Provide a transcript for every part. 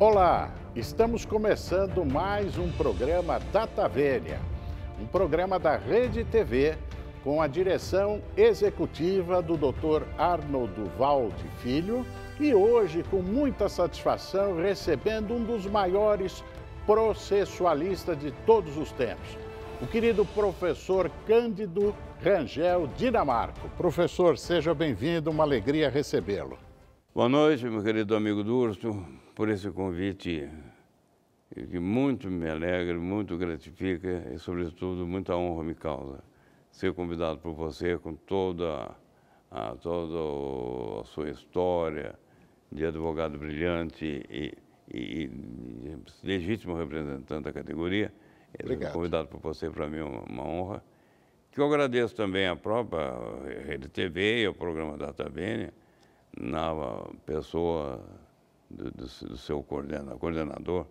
Olá, estamos começando mais um programa Data Velha, um programa da Rede TV com a direção executiva do Dr. Arnoldo Valde Filho e hoje com muita satisfação recebendo um dos maiores processualistas de todos os tempos, o querido professor Cândido Rangel Dinamarco. Professor, seja bem-vindo, uma alegria recebê-lo. Boa noite, meu querido amigo Durso por esse convite que muito me alegra, muito gratifica e, sobretudo, muita honra me causa ser convidado por você com toda a, toda a sua história de advogado brilhante e, e, e legítimo representante da categoria. É Obrigado. Convidado por você, para mim, é uma, uma honra. Que eu agradeço também à própria Rede TV e ao programa Data Bene, na pessoa do, do, do seu coordena, coordenador,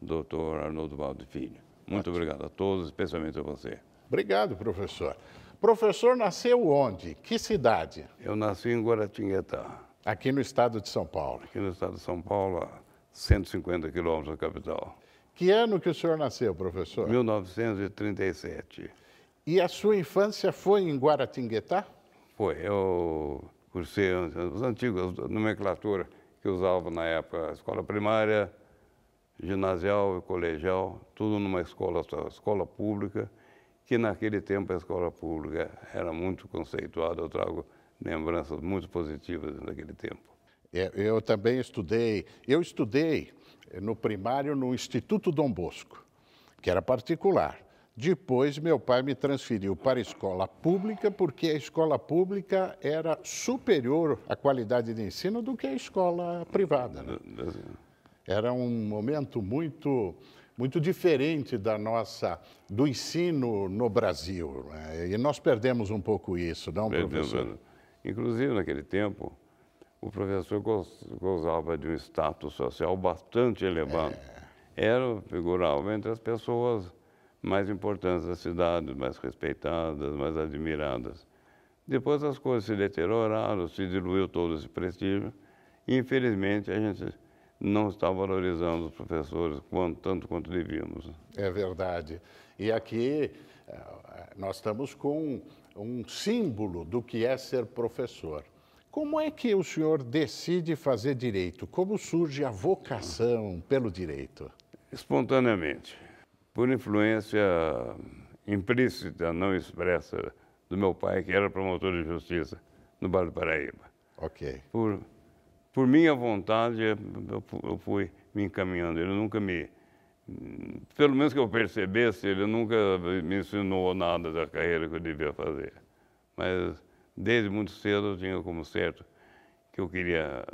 doutor Arnoldo Valdefinho. Filho. Muito Ótimo. obrigado a todos, especialmente a você. Obrigado, professor. Professor nasceu onde? Que cidade? Eu nasci em Guaratinguetá. Aqui no estado de São Paulo. Aqui no estado de São Paulo, a 150 quilômetros da capital. Que ano que o senhor nasceu, professor? 1937. E a sua infância foi em Guaratinguetá? Foi. Eu cursei os antigos, nomenclatura que usava na época, escola primária, ginasial e colegial, tudo numa escola só, escola pública, que naquele tempo a escola pública era muito conceituada, eu trago lembranças muito positivas daquele tempo. É, eu também estudei, eu estudei no primário no Instituto Dom Bosco, que era particular. Depois, meu pai me transferiu para a escola pública, porque a escola pública era superior à qualidade de ensino do que a escola privada. Né? Era um momento muito, muito diferente da nossa, do ensino no Brasil. Né? E nós perdemos um pouco isso, não, professor? Né? Inclusive, naquele tempo, o professor gozava de um status social bastante elevado. É. Era, figurava, entre as pessoas mais importantes das cidades, mais respeitadas, mais admiradas. Depois as coisas se deterioraram, se diluiu todo esse prestígio. E, infelizmente, a gente não está valorizando os professores quanto, tanto quanto devíamos. É verdade. E aqui eh, nós estamos com um símbolo do que é ser professor. Como é que o senhor decide fazer direito? Como surge a vocação pelo direito? Espontaneamente por influência implícita, não expressa, do meu pai, que era promotor de justiça no Bairro do Paraíba. Ok. Por, por minha vontade, eu, eu fui me encaminhando. Ele nunca me. Pelo menos que eu percebesse, ele nunca me ensinou nada da carreira que eu devia fazer. Mas desde muito cedo eu tinha como certo que eu queria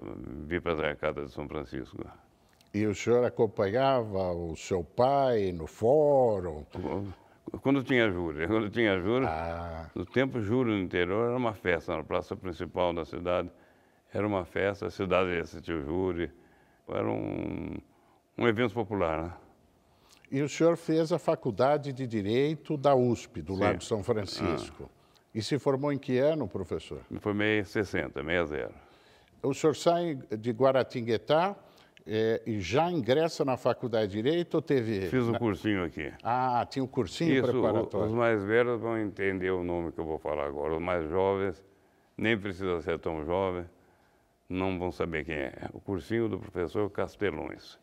vir para a casa de São Francisco. E o senhor acompanhava o seu pai no fórum? Quando tinha júri, quando tinha júri, ah. no tempo júri no interior era uma festa na praça principal da cidade, era uma festa, a cidade assistir o júri, era um, um evento popular, né? E o senhor fez a faculdade de Direito da USP, do Sim. Lago São Francisco. Ah. E se formou em que ano, professor? Me formei em 60, 60. O senhor sai de Guaratinguetá é, já ingressa na faculdade de Direito ou teve... Fiz um cursinho aqui. Ah, tinha um cursinho Isso, preparatório. os mais velhos vão entender o nome que eu vou falar agora. Os mais jovens, nem precisa ser tão jovem, não vão saber quem é. O cursinho do professor Castelões.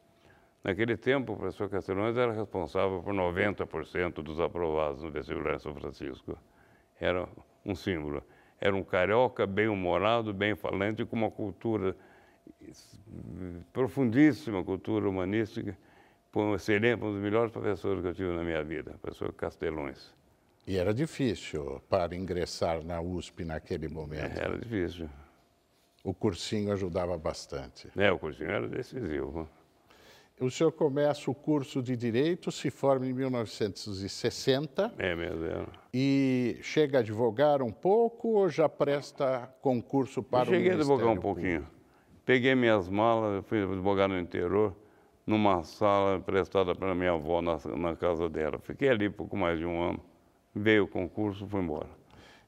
Naquele tempo, o professor Castelões era responsável por 90% dos aprovados no vestibular São Francisco. Era um símbolo. Era um carioca bem-humorado, bem falante, com uma cultura profundíssima cultura humanística, seria um dos melhores professores que eu tive na minha vida, o professor Castelões. E era difícil para ingressar na USP naquele momento. era difícil. O cursinho ajudava bastante. É, o cursinho era decisivo. O senhor começa o curso de Direito, se forma em 1960. É mesmo. É. E chega a advogar um pouco ou já presta concurso para cheguei o Ministério a advogar um pouquinho. Público? Peguei minhas malas, fui advogado no interior, numa sala emprestada para minha avó na, na, casa dela. Fiquei ali pouco mais de um ano. Veio o concurso, fui embora.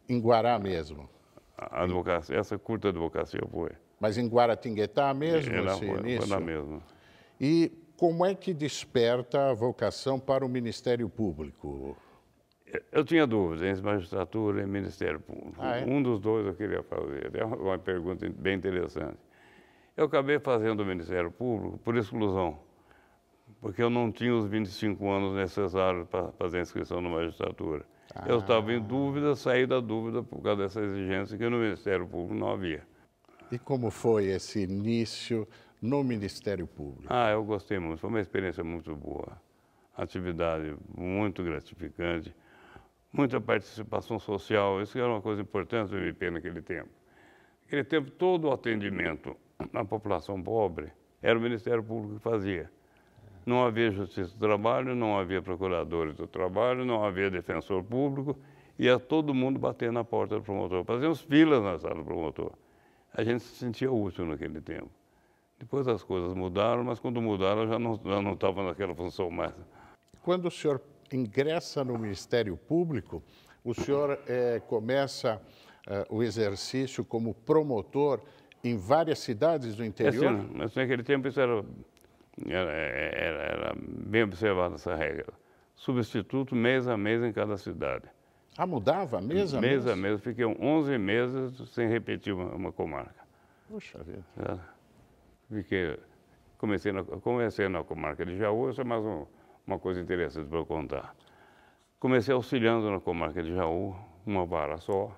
Em Guará mesmo? A advocacia, essa curta advocacia foi. Mas em Guaratinguetá mesmo? Era, esse foi, início? foi na mesma. E como é que desperta a vocação para o Ministério Público? Eu tinha dúvidas entre magistratura e Ministério Público. Ah, é? Um dos dois eu queria fazer. É uma pergunta bem interessante. Eu acabei fazendo o Ministério Público por exclusão, porque eu não tinha os 25 anos necessários para fazer a inscrição na magistratura. Ah. Eu estava em dúvida, saí da dúvida por causa dessa exigência que no Ministério Público não havia. E como foi esse início no Ministério Público? Ah, eu gostei muito, foi uma experiência muito boa. Atividade muito gratificante, muita participação social, isso era uma coisa importante do MP naquele tempo. Naquele tempo, todo o atendimento na população pobre, era o Ministério Público que fazia. Não havia justiça do trabalho, não havia procuradores do trabalho, não havia defensor público, ia todo mundo bater na porta do promotor. Fazíamos filas na sala do promotor. A gente se sentia útil naquele tempo. Depois as coisas mudaram, mas quando mudaram já não, já não estava naquela função mais. Quando o senhor ingressa no Ministério Público, o senhor é, começa é, o exercício como promotor em várias cidades do interior? É sim, mas naquele tempo isso era, era, era, era bem observada essa regra. Substituto mês a mês em cada cidade. Ah, mudava mês a mês? Mês a mês. Fiquei 11 meses sem repetir uma, uma comarca. Puxa vida. É. fiquei, comecei na, comecei na comarca de Jaú, isso é mais um, uma coisa interessante para eu contar. Comecei auxiliando na comarca de Jaú, uma vara só,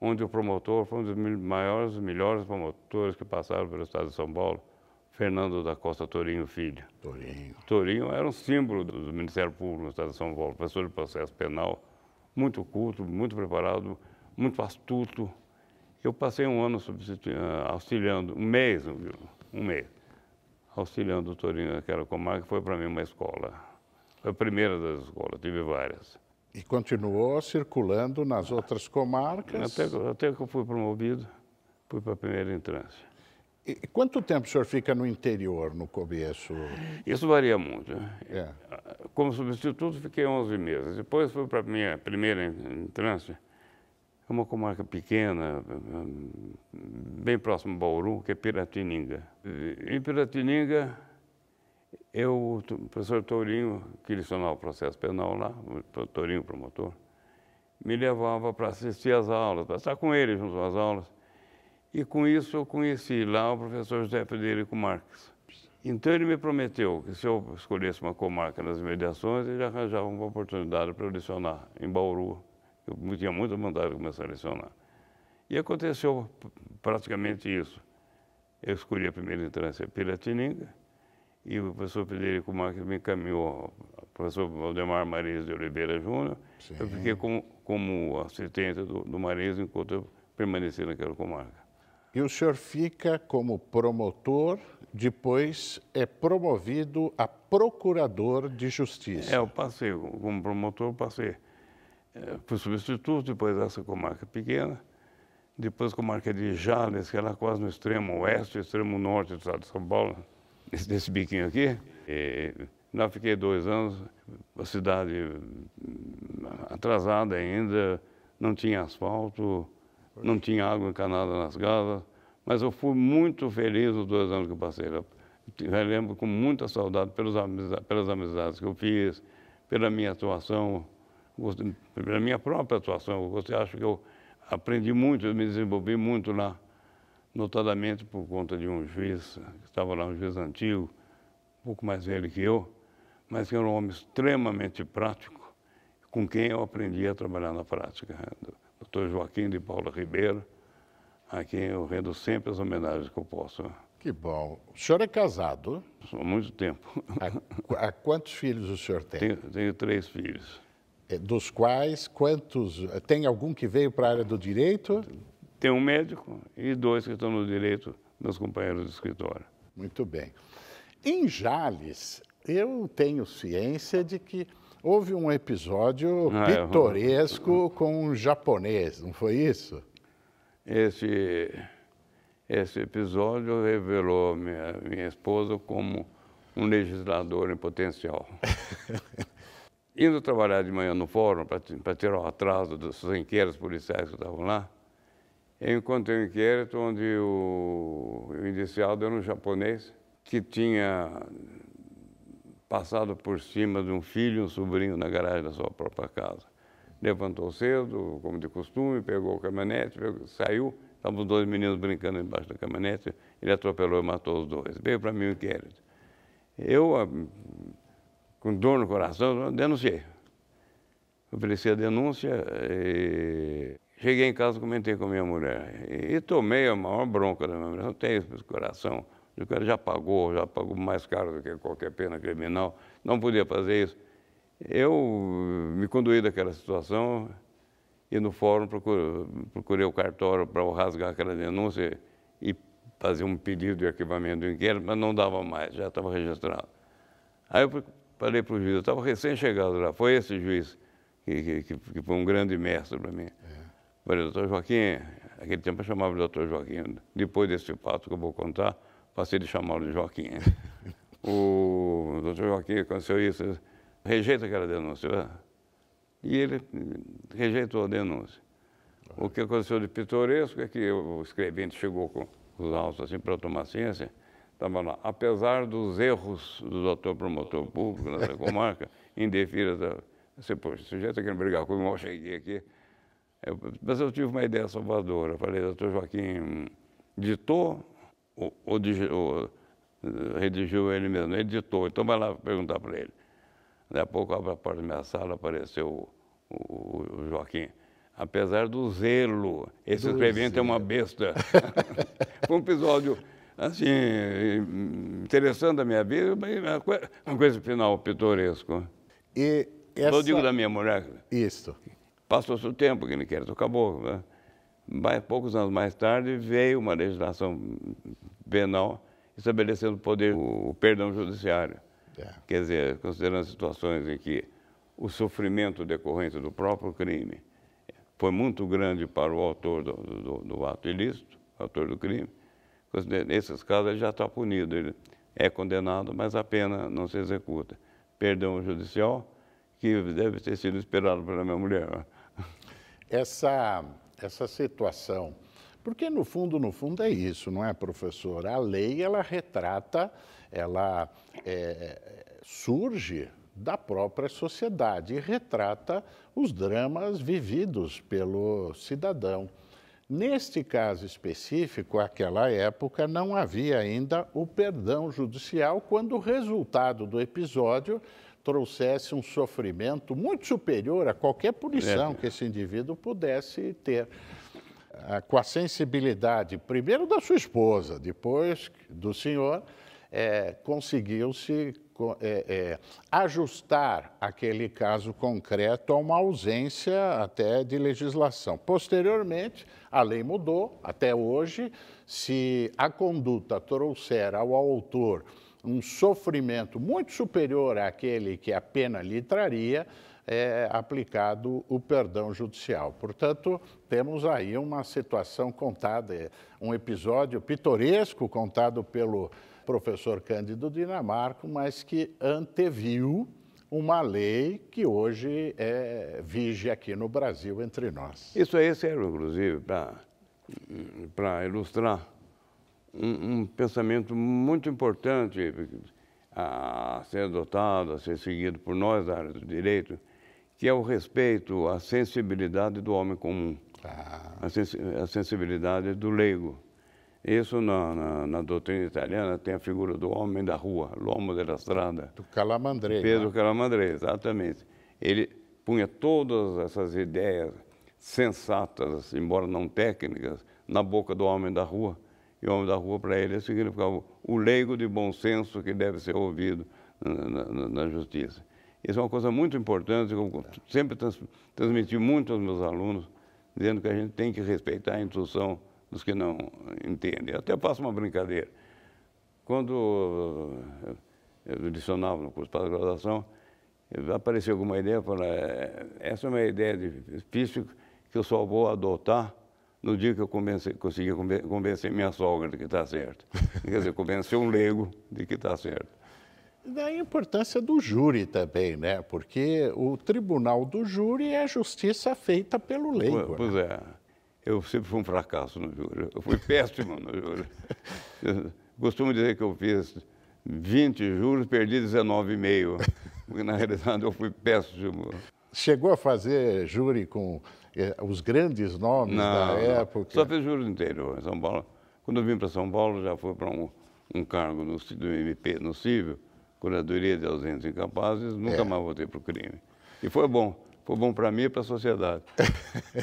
onde o promotor foi um dos maiores e melhores promotores que passaram pelo estado de São Paulo, Fernando da Costa Torinho Filho. Torinho. Torinho era um símbolo do Ministério Público no estado de São Paulo, professor de processo penal, muito culto, muito preparado, muito astuto. Eu passei um ano ah, auxiliando, um mês, um mês, auxiliando o Torinho naquela comarca, foi para mim uma escola. Foi a primeira das escolas, tive várias. E continuou circulando nas outras comarcas? Até, até que eu fui promovido, fui para a primeira entrância. E quanto tempo o senhor fica no interior no começo? Isso varia muito. Né? É. Como substituto, fiquei 11 meses. Depois fui para a minha primeira entrância, uma comarca pequena, hum, bem próximo a Bauru, que é Piratininga. Em Piratininga, eu, o professor Tourinho, que lecionava o processo penal lá, o Tourinho, promotor, me levava para assistir às aulas, para estar com ele junto às aulas. E com isso eu conheci lá o professor José Federico Marques. Então ele me prometeu que se eu escolhesse uma comarca nas imediações, ele arranjava uma oportunidade para eu lecionar em Bauru. Eu tinha muita vontade de começar a lecionar. E aconteceu praticamente isso. Eu escolhi a primeira entrância Piratininga, e o professor Federico Marques me encaminhou ao professor Valdemar Maris de Oliveira Júnior. Eu fiquei como, como assistente do, do Maris enquanto eu permaneci naquela comarca. E o senhor fica como promotor, depois é promovido a procurador de justiça. É, eu passei, como promotor, passei. É, fui substituto, depois essa comarca pequena, depois comarca de Jales, que é lá quase no extremo oeste, extremo norte do estado de São Paulo nesse, biquinho aqui. E é, lá fiquei dois anos, a cidade hum, atrasada ainda, não tinha asfalto, não tinha água encanada nas casas, mas eu fui muito feliz os dois anos que eu passei. Eu lembro com muita saudade pelos, pelas amizades que eu fiz, pela minha atuação, pela minha própria atuação. Você acha que eu aprendi muito, me desenvolvi muito lá notadamente por conta de um juiz que estava lá, um juiz antigo, um pouco mais velho que eu, mas que era um homem extremamente prático, com quem eu aprendi a trabalhar na prática. Dr. Joaquim de Paula Ribeiro, a quem eu rendo sempre as homenagens que eu posso. Que bom. O senhor é casado? Há muito tempo. Há, há quantos filhos o senhor tem? Tenho, tenho três filhos. É, dos quais, quantos. Tem algum que veio para a área do direito? Tem um médico e dois que estão no direito meus companheiros de escritório. Muito bem. Em Jales, eu tenho ciência de que houve um episódio ah, é, pitoresco eu... com um japonês, não foi isso? Esse, esse episódio revelou minha, minha esposa como um legislador em potencial. Indo trabalhar de manhã no fórum para tirar o atraso dos tranqueiros policiais que estavam lá, eu encontrei um inquérito onde o, o indiciado era um japonês que tinha passado por cima de um filho e um sobrinho na garagem da sua própria casa. Levantou cedo, como de costume, pegou a caminhonete, pegou, saiu, estavam dois meninos brincando embaixo da caminhonete, ele atropelou e matou os dois. Veio para mim o inquérito. Eu, ah, com dor no coração, denunciei. Ofereci a denúncia e eh, Cheguei em casa, comentei com minha mulher. E, e tomei a maior bronca da minha mulher. Não tem isso coração. O cara já pagou, já pagou mais caro do que qualquer pena criminal. Não podia fazer isso. Eu me conduí daquela situação e no fórum procurei, procurei o cartório para rasgar aquela denúncia e fazer um pedido de arquivamento do inquérito, mas não dava mais, já estava registrado. Aí eu falei para o juiz, eu estava recém-chegado lá, foi esse juiz que, que, que foi um grande mestre para mim. Falei, doutor Joaquim, aquele tempo eu chamava o doutor Joaquim. Depois desse fato que eu vou contar, passei de chamá-lo de Joaquim. o doutor Joaquim, aconteceu isso, rejeita aquela denúncia. Né? E ele rejeitou a denúncia. O que aconteceu de pitoresco é que o escrevente chegou com os autos assim para tomar ciência, estava lá, apesar dos erros do doutor promotor público nessa comarca, em defesa da... Você, poxa, sujeito querendo brigar comigo, eu cheguei aqui, eu, mas eu tive uma ideia salvadora. Eu falei, doutor Joaquim ditou ou, ou, ou, redigiu ele mesmo? ele Editou. Então vai lá perguntar para ele. Daqui a pouco abre a porta da minha sala, apareceu o, o, o Joaquim. Apesar do zelo, esse do escrevente zelo. é uma besta. Foi um episódio assim, interessante da minha vida, é uma coisa final pitoresco. E essa... digo da minha mulher. Isso. Passou-se o tempo, aquele inquérito acabou. Né? Mais, poucos anos mais tarde veio uma legislação penal estabelecendo o poder, o, o perdão judiciário. É. Quer dizer, considerando situações em que o sofrimento decorrente do próprio crime foi muito grande para o autor do, do, do ato ilícito, autor do crime, nesses casos ele já está punido, ele é condenado, mas a pena não se executa. Perdão judicial, que deve ter sido esperado pela minha mulher. Né? essa, essa situação. Porque no fundo, no fundo é isso, não é, professor? A lei ela retrata, ela é, surge da própria sociedade e retrata os dramas vividos pelo cidadão. Neste caso específico, aquela época não havia ainda o perdão judicial quando o resultado do episódio trouxesse um sofrimento muito superior a qualquer punição é. que esse indivíduo pudesse ter. Ah, com a sensibilidade, primeiro da sua esposa, depois do senhor, é, conseguiu-se é, é, ajustar aquele caso concreto a uma ausência até de legislação. Posteriormente, a lei mudou, até hoje, se a conduta trouxer ao autor um sofrimento muito superior àquele que a pena lhe traria, é aplicado o perdão judicial. Portanto, temos aí uma situação contada, um episódio pitoresco contado pelo professor Cândido Dinamarco, mas que anteviu uma lei que hoje é, vige aqui no Brasil entre nós. Isso aí serve, inclusive, para ilustrar um, um pensamento muito importante a ser adotado, a ser seguido por nós da área do direito, que é o respeito à sensibilidade do homem comum, ah. a, sens a, sensibilidade do leigo. Isso na, na, na, doutrina italiana tem a figura do homem da rua, l'uomo della strada. Do Calamandré. Pedro né? Calamandrei, exatamente. Ele punha todas essas ideias sensatas, embora não técnicas, na boca do homem da rua e o homem da rua para ele é significava o leigo de bom senso que deve ser ouvido na, na, na justiça. Isso é uma coisa muito importante, que eu sempre trans, transmiti muito aos meus alunos, dizendo que a gente tem que respeitar a instrução dos que não entendem. Eu até faço uma brincadeira. Quando eu adicionava no curso de graduação, apareceu alguma ideia, eu falei, é, essa é uma ideia difícil que eu só vou adotar no dia que eu convenci, consegui convencer minha sogra de que está certo. Quer dizer, convencer um leigo de que está certo. Da importância do júri também, né? Porque o tribunal do júri é a justiça feita pelo leigo. Pois, né? é. Eu sempre fui um fracasso no júri. Eu fui péssimo no júri. Eu costumo dizer que eu fiz 20 juros, perdi meio. Porque, na realidade, eu fui péssimo. Chegou a fazer júri com é, os grandes nomes não, da época. Só fez juro inteiro em São Paulo. Quando eu vim para São Paulo, já foi para um, um, cargo no, do MP no Cível, Curadoria de Ausentes e Incapazes, nunca é. mais voltei para o crime. E foi bom. Foi bom para mim e para a sociedade.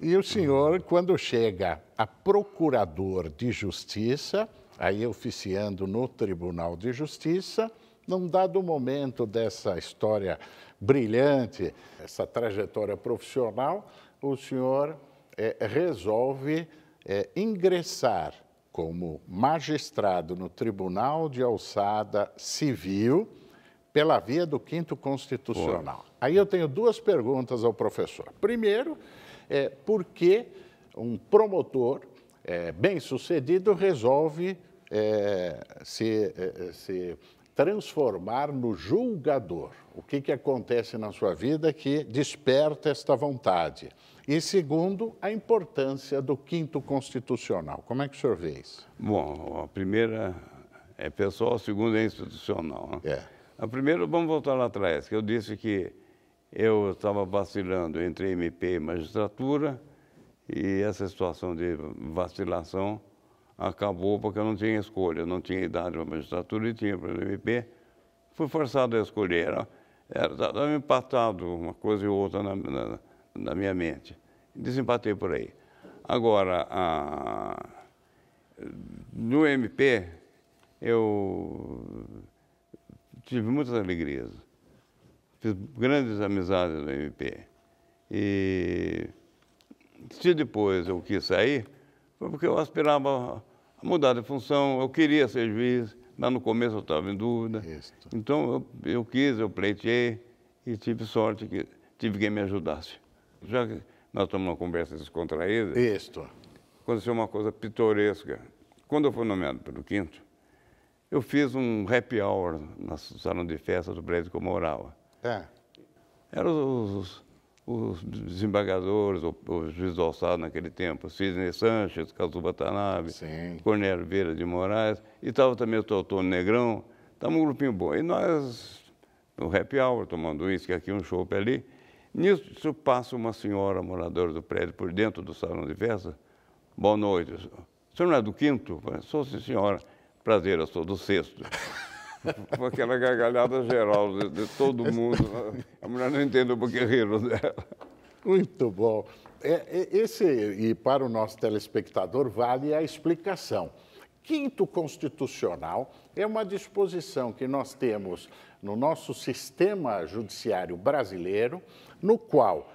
e o senhor, quando chega a procurador de justiça, aí oficiando no Tribunal de Justiça, num dado momento dessa história brilhante essa trajetória profissional, o senhor é, resolve é, ingressar como magistrado no Tribunal de Alçada Civil pela via do Quinto Constitucional. Porra. Aí eu tenho duas perguntas ao professor. Primeiro, é, por que um promotor é, bem-sucedido resolve é, se, é, é, se transformar no julgador. O que, que acontece na sua vida que desperta esta vontade? E segundo, a importância do quinto constitucional. Como é que o senhor vê isso? Bom, a primeira é pessoal, a segunda é institucional. Né? É. A primeira, vamos voltar lá atrás, que eu disse que eu estava vacilando entre MP e magistratura, e essa situação de vacilação acabou porque eu não tinha escolha, não tinha idade para magistratura e tinha para o MP. Fui forçado a escolher. Era, estava empatado uma coisa e outra na, na, na minha mente. Desempatei por aí. Agora, a, no MP, eu tive muitas alegrias. Fiz grandes amizades no MP. E se depois eu quis sair, foi porque eu aspirava mudar de função, eu queria ser juiz, mas no começo eu estava em dúvida. Isso. Então eu, eu, quis, eu pleiteei e tive sorte que tive quem me ajudasse. Já que nós estamos numa conversa descontraída, Isto. aconteceu uma coisa pitoresca. Quando eu fui nomeado pelo Quinto, eu fiz um happy hour no salão de festa do prédio que eu morava. É. Eram os, os os desembargadores, o, o juiz do Alçado naquele tempo, Sidney Sanches, Cazuba Tanabe, Cornélio Vieira de Moraes, e estava também o Teotônio Negrão, estava um grupinho bom. E nós, no happy hour, tomando uísque aqui, um show ali, nisso passa uma senhora moradora do prédio por dentro do salão de festa, boa noite, o senhor não é do quinto? Sou sim, senhora. Prazer, eu sou do sexto com aquela gargalhada geral de, de, todo mundo. A mulher não entendeu porque riram dela. Muito bom. É, é, esse, e para o nosso telespectador, vale a explicação. Quinto Constitucional é uma disposição que nós temos no nosso sistema judiciário brasileiro, no qual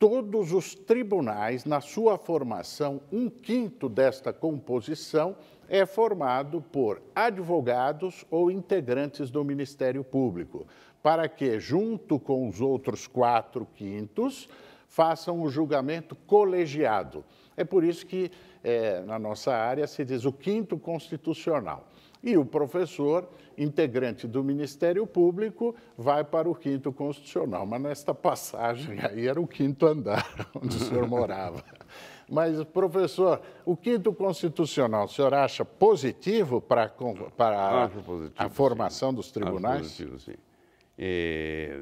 todos os tribunais, na sua formação, um quinto desta composição é formado por advogados ou integrantes do Ministério Público, para que, junto com os outros quatro quintos, façam o julgamento colegiado. É por isso que, é, na nossa área, se diz o quinto constitucional. E o professor, integrante do Ministério Público, vai para o quinto constitucional. Mas nesta passagem aí era o quinto andar onde o senhor morava. Mas, professor, o quinto constitucional, o senhor acha positivo para, para positivo, a, formação sim. dos tribunais? Acho positivo, sim. É,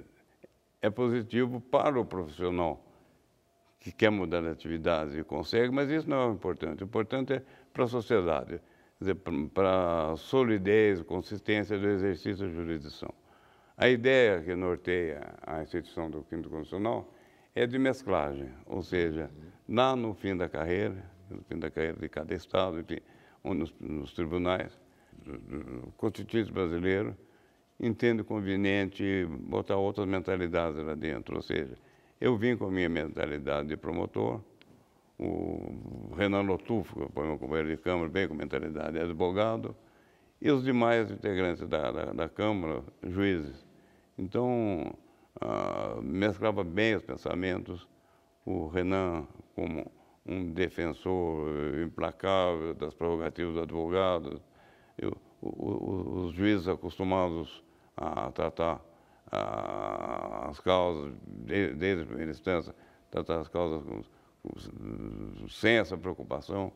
é positivo para o profissional que quer mudar de atividade e consegue, mas isso não é o importante. O importante é para a sociedade, para a solidez, consistência do exercício da jurisdição. A ideia que norteia a instituição do quinto constitucional é de mesclagem, ou seja, uhum lá no fim da carreira, no fim da carreira de cada estado, de, nos, nos tribunais, o constituinte brasileiro entende conveniente botar outras mentalidades lá dentro. Ou seja, eu vim com a minha mentalidade de promotor, o Renan Lotufo, que foi meu companheiro de Câmara, bem com mentalidade de advogado, e os demais integrantes da, da, da Câmara, juízes. Então, ah, mesclava bem os pensamentos, o Renan como um defensor implacável das prerrogativas do advogado, eu, o, o, os juízes acostumados a tratar a, as causas, desde, desde a primeira instância, tratar as causas com, com, sem essa preocupação,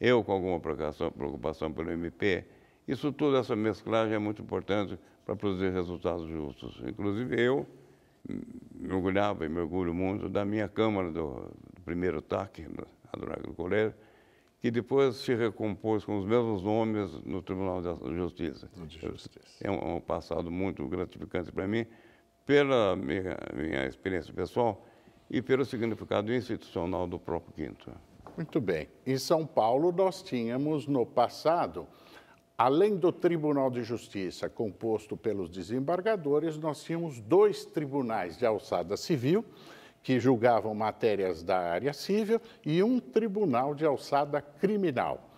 eu com alguma preocupação, preocupação pelo MP, isso tudo, essa mesclagem é muito importante para produzir resultados justos. Inclusive eu, mergulhava e mergulho muito da minha câmara do, do primeiro ataque, né, a do Coleiro, que depois se recompôs com os mesmos nomes no Tribunal de Justiça. É um, um, passado muito gratificante para mim, pela minha, minha experiência pessoal e pelo significado institucional do próprio Quinto. Muito bem. Em São Paulo, nós tínhamos no passado Além do Tribunal de Justiça, composto pelos desembargadores, nós tínhamos dois tribunais de alçada civil que julgavam matérias da área civil e um tribunal de alçada criminal.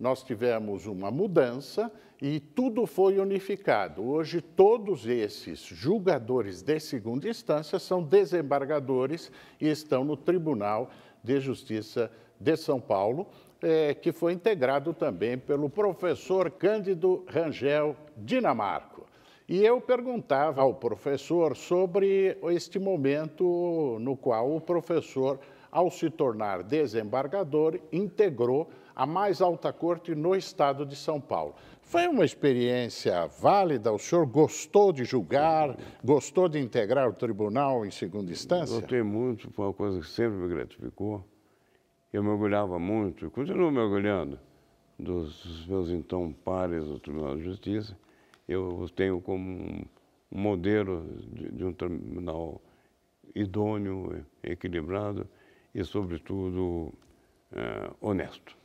Nós tivemos uma mudança e tudo foi unificado. Hoje, todos esses julgadores de segunda instância são desembargadores e estão no Tribunal de Justiça de São Paulo, é, que foi integrado também pelo professor Cândido Rangel Dinamarco. E eu perguntava ao professor sobre este momento no qual o professor, ao se tornar desembargador, integrou a mais alta corte no estado de São Paulo. Foi uma experiência válida? O senhor gostou de julgar? Gostou de integrar o tribunal em segunda instância? Gostei muito, foi uma coisa que sempre me gratificou eu mergulhava muito, continuo mergulhando, dos meus então pares do Tribunal de Justiça, eu os tenho como um modelo de, de um tribunal idôneo, equilibrado e, sobretudo, é, honesto.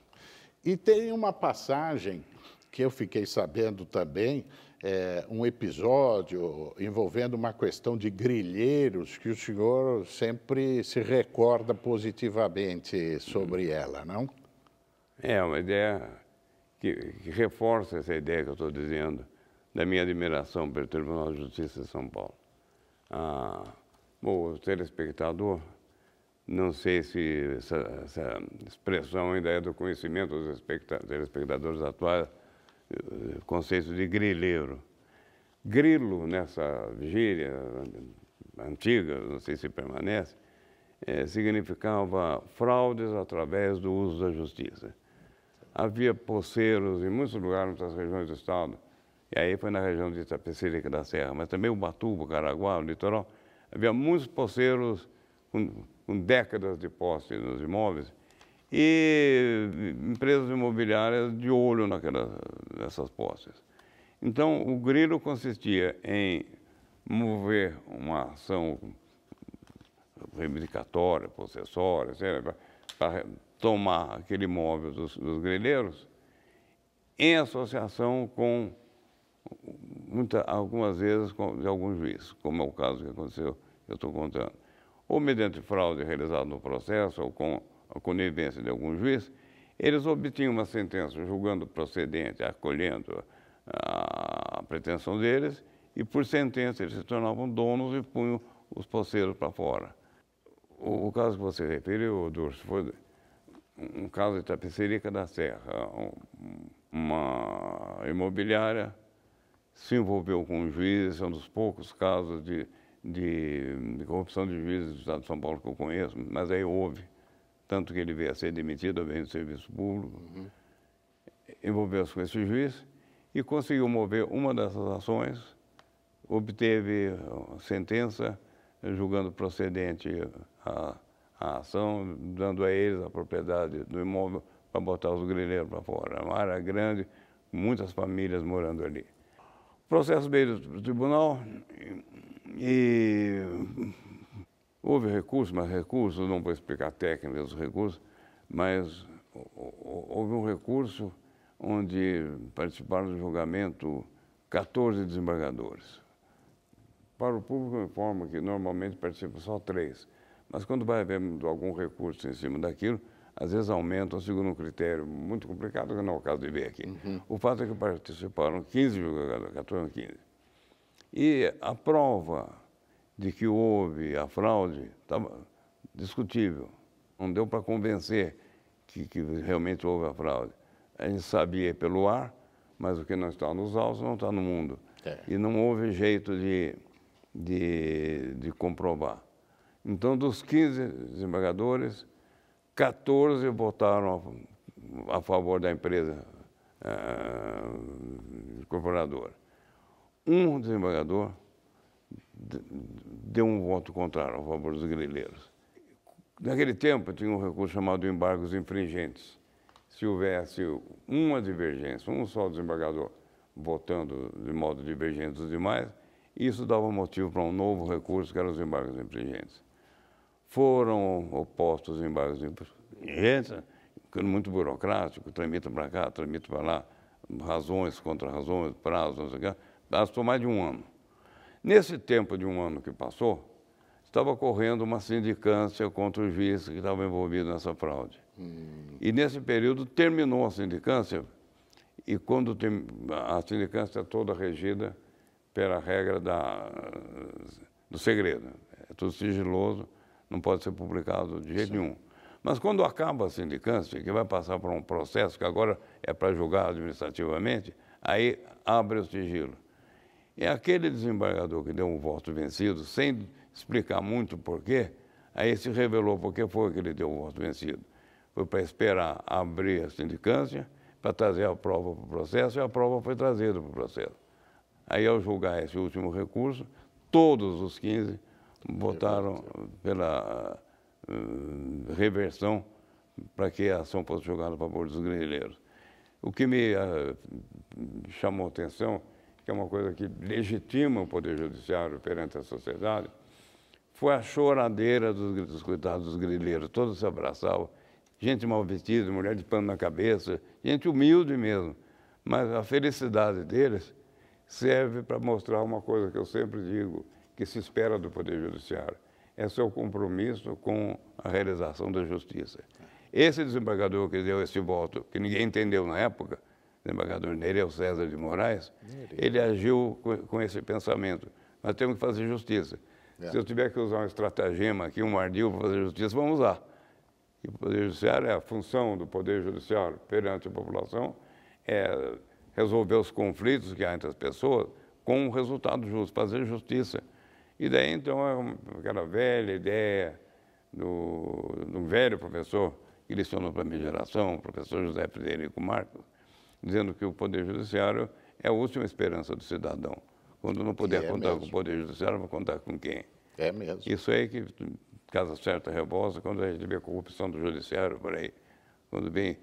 E tem uma passagem que eu fiquei sabendo também, é, um episódio envolvendo uma questão de grilheiros que o senhor sempre se recorda positivamente sobre uhum. ela, não? É uma ideia que, que reforça essa ideia que eu estou dizendo da minha admiração pelo Tribunal de Justiça de São Paulo. Ah, o telespectador, não sei se essa, essa expressão ainda é do conhecimento dos telespectadores atuais, eh, conceito de grileiro. Grilo, nessa gíria antiga, não sei se permanece, é, significava fraudes através do uso da justiça. Havia poceiros em muitos lugares, em muitas regiões do estado, e aí foi na região de Itapecerica da Serra, mas também o Batuba, Caraguá, o litoral, havia muitos poceiros com, com décadas de posse nos imóveis, e empresas imobiliárias de olho naquelas, nessas posses. Então, o grilo consistia em mover uma ação reivindicatória, possessória, para tomar aquele imóvel dos, dos grileiros, em associação com, muita, algumas vezes, com, de algum juiz, como é o caso que aconteceu, que eu estou contando. Ou mediante fraude realizada no processo, ou com a conivência de algum juiz, eles obtinham uma sentença julgando procedente, acolhendo a pretensão deles, e por sentença eles se tornavam donos e punham os parceiros para fora. O, o, caso que você referiu, Durso, foi um caso de Tapecerica da Serra. uma imobiliária se envolveu com um juiz, é um dos poucos casos de, de, de corrupção de juízes do Estado de São Paulo que eu conheço, mas aí houve tanto que ele veio a ser demitido, veio do serviço público, uhum. envolveu-se com esse juiz e conseguiu mover uma dessas ações, obteve uh, sentença julgando procedente a, a ação, dando a eles a propriedade do imóvel para botar os grileiros para fora. É uma área grande, muitas famílias morando ali. O processo veio do tribunal e Houve recurso, mas recurso, não vou explicar a técnica dos recursos, mas houve um recurso onde participaram do julgamento 14 desembargadores. Para o público, eu informo que normalmente participam só três, mas quando vai haver algum recurso em cima daquilo, às vezes aumentam segundo um critério muito complicado, que não é o caso de ver aqui. Uhum. O fato é que participaram 15 julgadores, 14 15. E a prova de que houve a fraude, estava tá discutível. Não deu para convencer que, que, realmente houve a fraude. A gente sabia pelo ar, mas o que não está nos autos não está no mundo. É. E não houve jeito de, de, de comprovar. Então, dos 15 desembargadores, 14 votaram a, a favor da empresa uh, corporadora. Um desembargador deu um voto contrário a favor dos grileiros. Naquele tempo, tinha um recurso chamado embargos infringentes. Se houvesse uma divergência, um só desembargador votando de modo divergente dos demais, isso dava motivo para um novo recurso, que eram os embargos infringentes. Foram opostos os embargos infringentes, muito burocrático, tramita para cá, tramita para lá, razões contra razões, prazos, não sei o que, gastou mais de um ano. Nesse tempo de um ano que passou, estava correndo uma sindicância contra o juiz que estava envolvido nessa fraude. Hum. E nesse período terminou a sindicância, e quando tem, a sindicância é toda regida pela regra da, do segredo, é tudo sigiloso, não pode ser publicado de jeito Sim. nenhum. Mas quando acaba a sindicância, que vai passar por um processo que agora é para julgar administrativamente, aí abre o sigilo. E é aquele desembargador que deu um voto vencido, sem explicar muito porquê, aí se revelou por que foi que ele deu um voto vencido. Foi para esperar abrir a sindicância, para trazer a prova para o processo, e a prova foi trazida para o processo. Aí, ao julgar esse último recurso, todos os 15 votaram pela uh, reversão para que a ação fosse julgada a favor dos grileiros. O que me uh, chamou atenção que é uma coisa que legitima o Poder Judiciário perante a sociedade, foi a choradeira dos, dos coitados dos grileiros. Todos se abraçavam, gente mal vestida, mulher de pano na cabeça, gente humilde mesmo. Mas a felicidade deles serve para mostrar uma coisa que eu sempre digo, que se espera do Poder Judiciário. É seu compromisso com a realização da justiça. Esse desembargador que deu esse voto, que ninguém entendeu na época, desembargador Nereu César de Moraes, Nereu. ele agiu com, com, esse pensamento. Nós temos que fazer justiça. É. Se eu tiver que usar um estratagema aqui, um ardil para fazer justiça, vamos usar. E o Poder Judiciário, é a função do Poder Judiciário perante a população é resolver os conflitos que há entre as pessoas com um resultado justo, fazer justiça. E daí, então, é aquela velha ideia do, do velho professor que lecionou para a minha geração, o professor José Frederico Marcos, dizendo que o Poder Judiciário é a última esperança do cidadão. Quando não puder é contar mesmo. com o Poder Judiciário, vai contar com quem? É mesmo. Isso aí que casa certa rebosa quando a gente vê a corrupção do Judiciário por aí, quando vem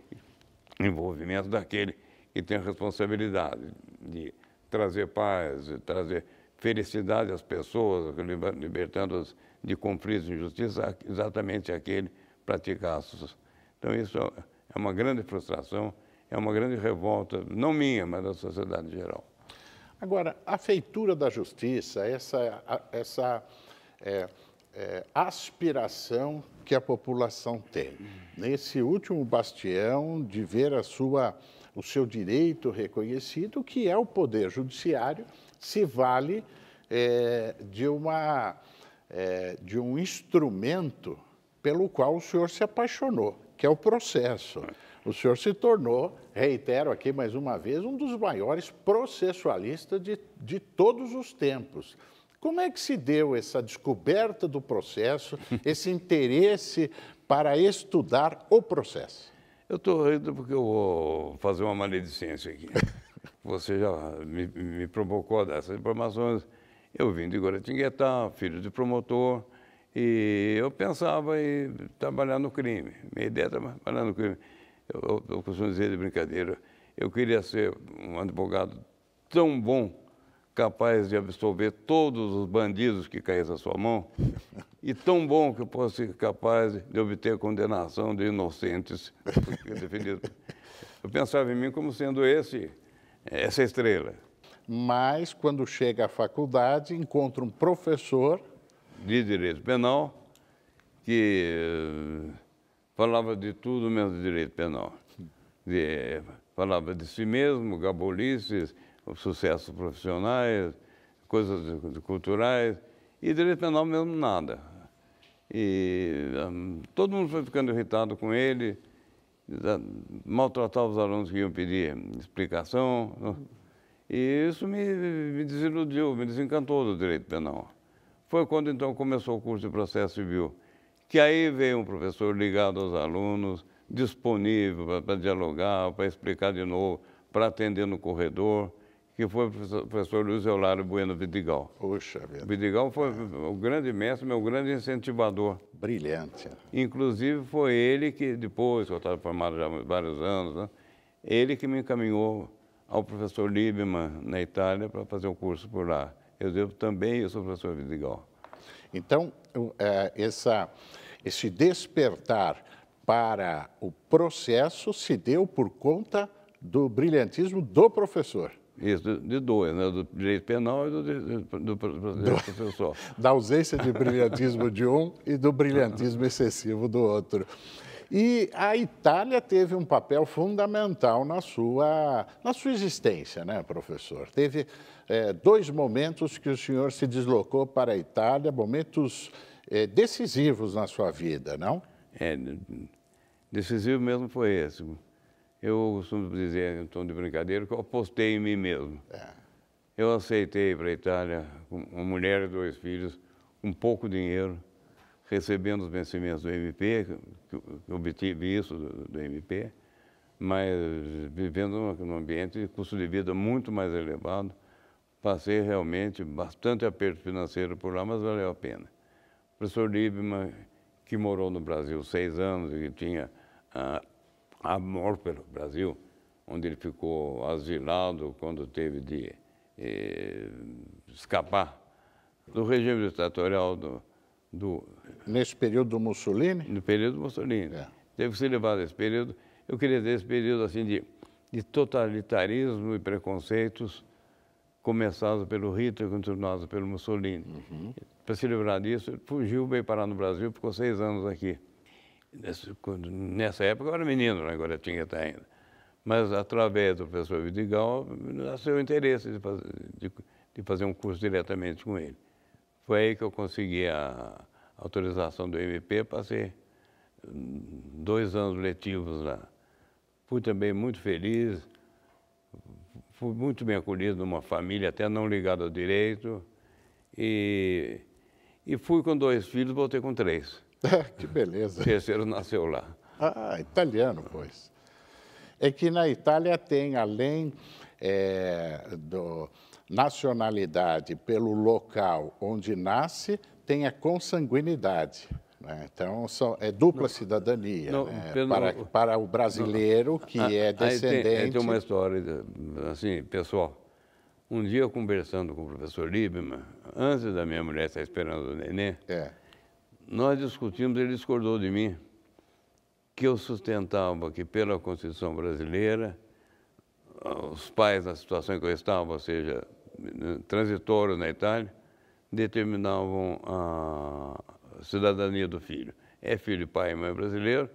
envolvimento daquele que tem a responsabilidade de trazer paz, de trazer felicidade às pessoas, libertando-as de conflitos e injustiça, exatamente aquele praticar Então, isso é uma grande frustração é uma grande revolta, não minha, mas da sociedade em geral. Agora, a feitura da justiça, essa, essa é, é, aspiração que a população tem, nesse último bastião de ver a sua, o seu direito reconhecido, que é o poder judiciário, se vale é, de, uma, é, de um instrumento pelo qual o senhor se apaixonou, que é o processo. O senhor se tornou, reitero aqui mais uma vez, um dos maiores processualistas de, de todos os tempos. Como é que se deu essa descoberta do processo, esse interesse para estudar o processo? Eu estou rindo porque eu vou fazer uma maledicência aqui. Você já me, me provocou dessas informações. Eu vim de Guaratinguetá, filho de promotor, e eu pensava em trabalhar no crime. Minha ideia era é trabalhar no crime. Eu, eu, eu costumo dizer de brincadeira, eu queria ser um advogado tão bom, capaz de absorver todos os bandidos que caíssem à sua mão, e tão bom que eu fosse capaz de obter a condenação de inocentes Definido. Eu pensava em mim como sendo esse, essa estrela. Mas, quando chega à faculdade, encontra um professor... De Direito Penal, que falava de tudo menos direito penal. De, falava de si mesmo, gabolices, sucessos profissionais, coisas culturais, e direito penal mesmo nada. E um, todo mundo foi ficando irritado com ele, maltratava os alunos que iam pedir explicação. Né? E isso me, me desiludiu, me desencantou do direito penal. Foi quando então começou o curso de processo civil que aí veio um professor ligado aos alunos, disponível para dialogar, para explicar de novo, para atender no corredor, que foi o professor, Luiz Eulário Bueno Vidigal. Puxa vida. Vidigal foi o grande mestre, meu grande incentivador. Brilhante. Inclusive foi ele que, depois, que eu estava formado já há vários anos, né, ele que me encaminhou ao professor Liebman, na Itália, para fazer o um curso por lá. Eu devo também isso ao professor Vidigal. Então, é, essa, esse despertar para o processo se deu por conta do brilhantismo do professor. Isso, de dois, né? do direito penal e do, do, do, do professor. Da ausência de brilhantismo de um e do brilhantismo excessivo do outro. E a Itália teve um papel fundamental na sua, na sua existência, né, professor? Teve é, dois momentos que o senhor se deslocou para a Itália, momentos é, decisivos na sua vida, não? É, decisivo mesmo foi esse. Eu costumo dizer, em tom de brincadeira, que eu apostei em mim mesmo. É. Eu aceitei para a Itália uma mulher e dois filhos, um pouco dinheiro, recebendo os vencimentos do MP, que, obtive isso do, do, MP, mas vivendo num ambiente de custo de vida muito mais elevado, passei realmente bastante aperto financeiro por lá, mas valeu a pena. O professor Liebman, que morou no Brasil seis anos e que tinha ah, amor pelo Brasil, onde ele ficou asilado quando teve de eh, escapar do regime ditatorial do, do... Nesse período do Mussolini? No período do Mussolini. É. Teve que se levar desse período. Eu queria dizer esse período assim de, de totalitarismo e preconceitos, começados pelo Hitler, continuados pelo Mussolini. Uhum. Para se livrar disso, ele fugiu, veio parar no Brasil, ficou seis anos aqui. Nessa época eu era menino, né? agora tinha até ainda. Mas através do professor Vidigal, nasceu o interesse de fazer, de, de fazer um curso diretamente com ele. Foi aí que eu consegui a autorização do MP, passei hum, dois anos letivos lá. Fui também muito feliz, fui muito bem acolhido numa família até não ligada ao direito. E, e fui com dois filhos, voltei com três. que beleza. O terceiro nasceu lá. Ah, italiano, pois. É que na Itália tem, além é, do, nacionalidade pelo local onde nasce tenha consanguinidade. Né? Então, são, é dupla cidadania né? pelo, para, para o brasileiro que a, é descendente. Aí tem, tem uma história, assim, pessoal. Um dia, conversando com o professor Liebman, antes da minha mulher estar esperando o neném, é. nós discutimos, ele discordou de mim, que eu sustentava que pela Constituição brasileira os pais na situação em que eu estava, ou seja, né, transitórios na Itália, determinavam a cidadania do filho. É filho de pai e mãe brasileiro,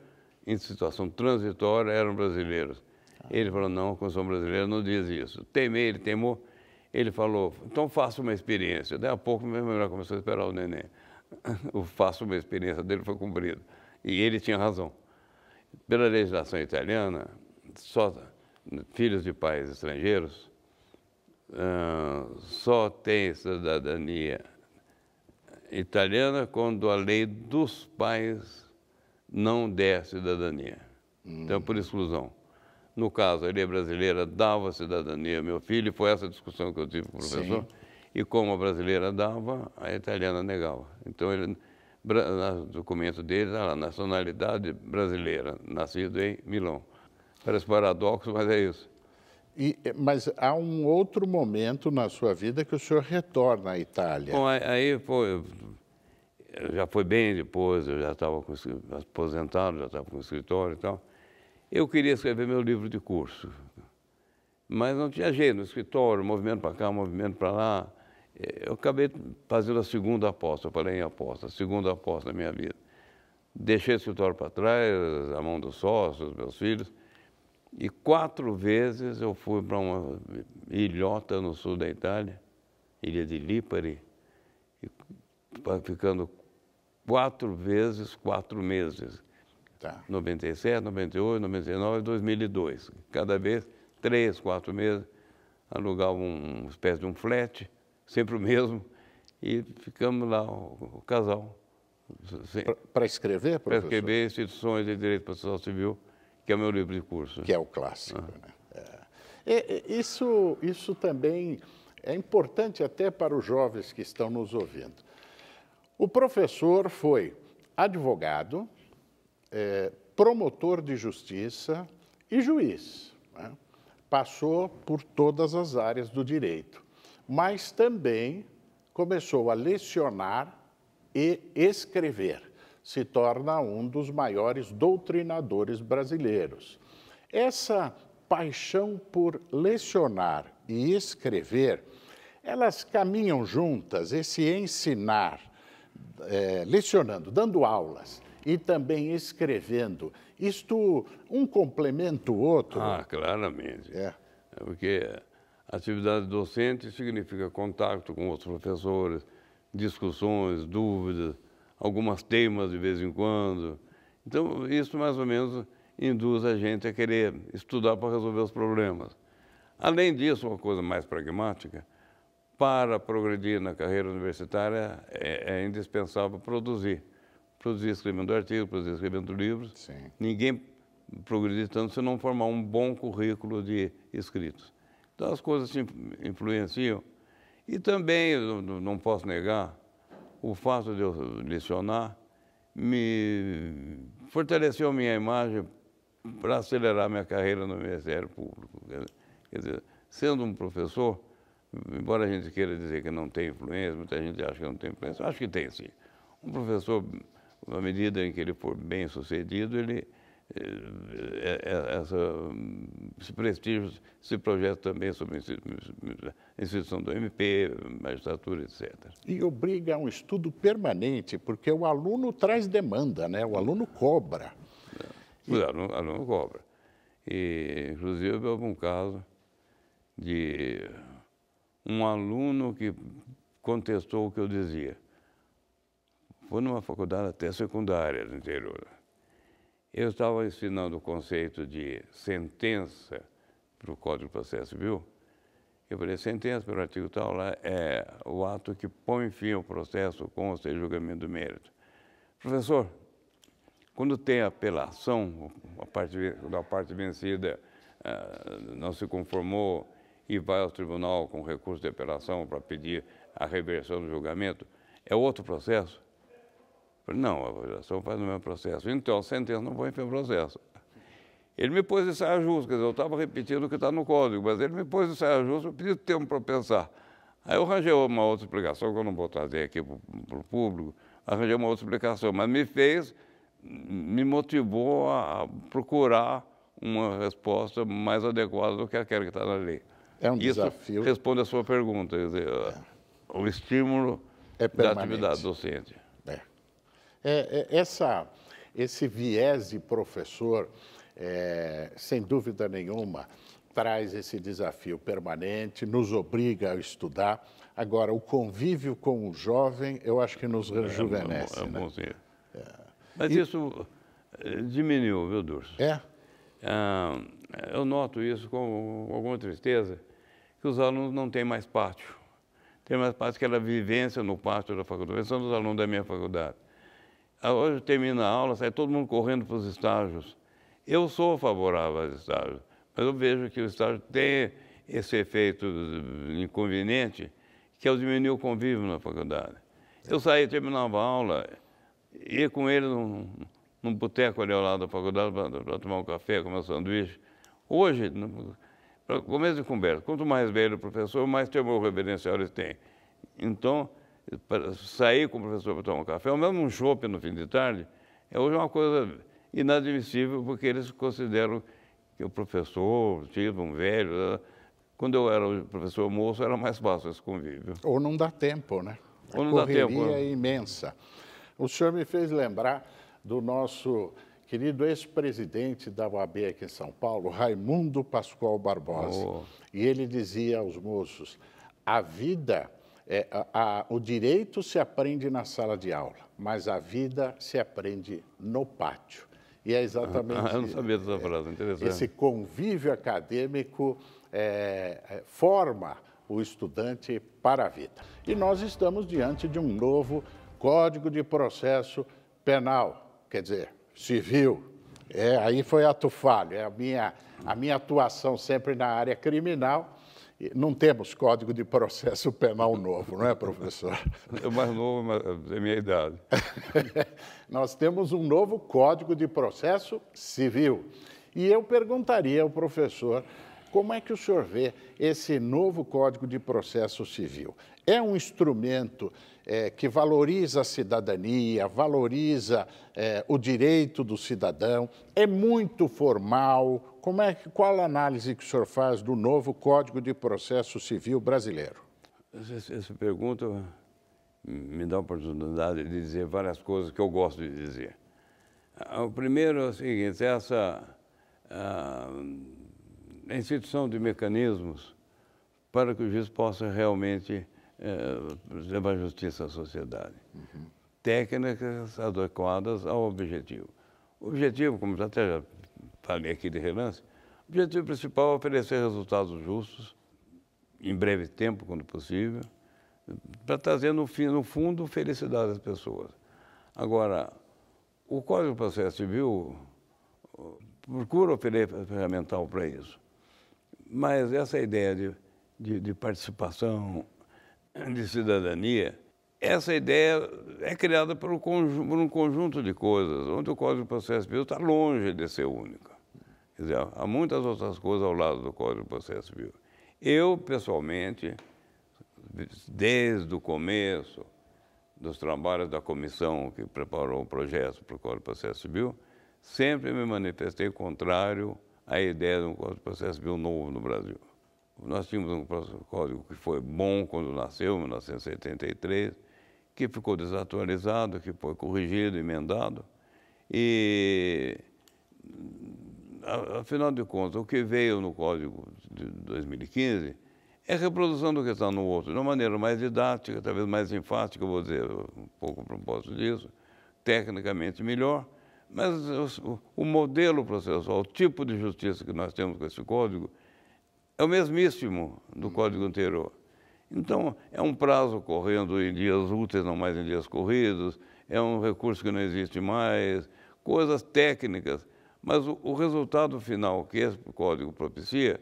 em situação transitória eram brasileiros. Tá. Ele falou, não, a Constituição brasileira não diz isso. Temei, ele temou. Ele falou, então faça uma experiência. Daí a pouco, minha mulher começou a esperar o neném. o faça uma experiência dele foi cumprido. E ele tinha razão. Pela legislação italiana, só filhos de pais estrangeiros, ah, só tem cidadania italiana quando a lei dos pais não der cidadania. Então, por exclusão. No caso, a lei brasileira dava cidadania ao meu filho, foi essa discussão que eu tive com o professor, Sim. e como a brasileira dava, a italiana negava. Então, ele, no documento dele, está lá, nacionalidade brasileira, nascido em Milão. Parece paradoxo, mas é isso. E, mas há um outro momento na sua vida que o senhor retorna à Itália. Bom, aí foi, já foi bem depois, eu já estava aposentado, já estava com o escritório e tal. Eu queria escrever meu livro de curso, mas não tinha jeito, no escritório, movimento para cá, movimento para lá. É, eu acabei fazendo a segunda aposta, eu falei em aposta, a segunda aposta da minha vida. Deixei o escritório para trás, a mão dos sócios, meus filhos, e quatro vezes eu fui para uma ilhota no sul da Itália, ilha de Lipari, ficando quatro vezes quatro meses. Tá. 97, 98, 99, 2002. Cada vez três, quatro meses, alugava um, uma espécie de um flat, sempre o mesmo, e ficamos lá, o, o casal. Para escrever, professor? Para escrever instituições de direito processual civil que é o meu livro de curso. Que é o clássico. Né? É. E, é, é, isso, isso também é importante até para os jovens que estão nos ouvindo. O professor foi advogado, é, promotor de justiça e juiz. Né? Passou por todas as áreas do direito, mas também começou a lecionar e escrever se torna um dos maiores doutrinadores brasileiros. Essa paixão por lecionar e escrever, elas caminham juntas, esse ensinar, é, lecionando, dando aulas e também escrevendo. Isto um complementa o outro? Ah, claramente. É. é porque atividade docente significa contato com outros professores, discussões, dúvidas, algumas teimas de vez em quando. Então, isso mais ou menos induz a gente a querer estudar para resolver os problemas. Além disso, uma coisa mais pragmática, para progredir na carreira universitária é, é indispensável produzir. Produzir escrevendo artigos, produzir escrevendo livros. Sim. Ninguém progredir tanto se não formar um bom currículo de escritos. Então as coisas se influenciam. E também, não posso negar, o fato de eu lecionar me fortaleceu minha imagem para acelerar minha carreira no Ministério Público. Quer dizer, sendo um professor, embora a gente queira dizer que não tem influência, muita gente acha que não tem influência, eu acho que tem sim. Um professor, na medida em que ele for bem sucedido, ele eh, eh, eh, essa, esse hum, prestígio se projeta também sobre a instituição do MP, magistratura, etc. E obriga a um estudo permanente, porque o aluno traz demanda, né? o aluno cobra. É. O aluno, aluno cobra. E, inclusive, houve um caso de um aluno que contestou o que eu dizia. Foi numa faculdade até secundária do interior. Eu estava ensinando o conceito de sentença para o Código de Processo Civil. Eu falei, sentença pelo artigo tal lá é o ato que põe fim ao processo com ou sem julgamento do mérito. Professor, quando tem apelação, a parte, a parte vencida uh, não se conformou e vai ao tribunal com recurso de apelação para pedir a reversão do julgamento, é outro processo? Falei, não, a avaliação faz o mesmo processo. Então, sentença não vou em processo. Ele me pôs em saia justa, quer dizer, eu estava repetindo o que está no código, mas ele me pôs em saia justa, eu pedi tempo para pensar. Aí eu arranjei uma outra explicação, que eu não vou trazer aqui para o público, arranjei uma outra explicação, mas me fez, me motivou a procurar uma resposta mais adequada do que aquela que está na lei. É um Isso desafio. responde a sua pergunta, quer dizer, é. o estímulo é da atividade docente. É, é, essa, esse viés de professor, é, sem dúvida nenhuma, traz esse desafio permanente, nos obriga a estudar. Agora, o convívio com o jovem, eu acho que nos rejuvenesce. É, é bom, é né? É. Mas e... isso eh, diminuiu, viu, Durso? É. Ah, eu noto isso com alguma tristeza, que os alunos não têm mais pátio. Tem mais pátio que a vivência no pátio da faculdade. São os alunos da minha faculdade. Ah, hoje termina a aula, sai todo mundo correndo para os estágios. Eu sou favorável aos estágios, mas eu vejo que o estágio tem esse efeito inconveniente, que é o diminuir o convívio na faculdade. Eu saía, terminava a aula, ia com ele num, num boteco ali ao lado da faculdade para tomar um café, comer um sanduíche. Hoje, para começo de conversa, quanto mais velho o professor, mais temor reverencial ele tem. Então, sair com o professor para tomar um café, ou mesmo um chope no fim de tarde, é hoje uma coisa inadmissível, porque eles consideram que o professor, tipo, um velho. Né, quando eu era professor moço, era mais fácil esse convívio. Ou não dá tempo, né? Ou não A correria dá tempo. Né? é imensa. O senhor me fez lembrar do nosso querido ex-presidente da UAB aqui em São Paulo, Raimundo Pascoal Barbosa. Oh. E ele dizia aos moços: a vida é, a, a, o direito se aprende na sala de aula, mas a vida se aprende no pátio. E é exatamente ah, eu não sabia dessa é, frase, interessante. esse convívio acadêmico é, é, forma o estudante para a vida. E nós estamos diante de um novo Código de Processo Penal, quer dizer, civil. É, aí foi ato falho, é a minha, a minha atuação sempre na área criminal não temos código de processo penal novo, não é, professor? É mais novo, mas é minha idade. Nós temos um novo código de processo civil. E eu perguntaria ao professor como é que o senhor vê esse novo código de processo civil. É um instrumento é, que valoriza a cidadania, valoriza é, o direito do cidadão, é muito formal. Como é, qual a análise que o senhor faz do novo Código de Processo Civil brasileiro? Essa, essa pergunta me dá a oportunidade de dizer várias coisas que eu gosto de dizer. Ah, o primeiro é o seguinte, essa a, ah, a instituição de mecanismos para que o juiz possa realmente levar é, justiça à sociedade. Uhum. Técnicas adequadas ao objetivo. O objetivo, como até já falei aqui de relance, o objetivo principal é oferecer resultados justos, em breve tempo, quando possível, para trazer, no, fim, no fundo, felicidade às pessoas. Agora, o Código de Processo Civil procura oferecer ferramental para isso. Mas essa ideia de, de, de participação, de cidadania, essa ideia é criada por um, conjunto de coisas, onde o Código de Processo Civil está longe de ser único. Quer dizer, há muitas outras coisas ao lado do Código de Processo Civil. Eu, pessoalmente, desde o começo dos trabalhos da comissão que preparou o projeto para o Código de Processo Civil, sempre me manifestei contrário à ideia de um Código de Processo Civil novo no Brasil. Nós tínhamos um código que foi bom quando nasceu, em 1973, que ficou desatualizado, que foi corrigido, emendado. E, afinal de contas, o que veio no código de 2015 é reprodução do que está no outro, de uma maneira mais didática, talvez mais enfática, vou dizer um pouco a propósito disso, tecnicamente melhor, mas o modelo processual, o tipo de justiça que nós temos com esse código, é o mesmíssimo do hum. Código anterior. Então, é um prazo correndo em dias úteis, não mais em dias corridos, é um recurso que não existe mais, coisas técnicas. Mas o, o resultado final que esse código propicia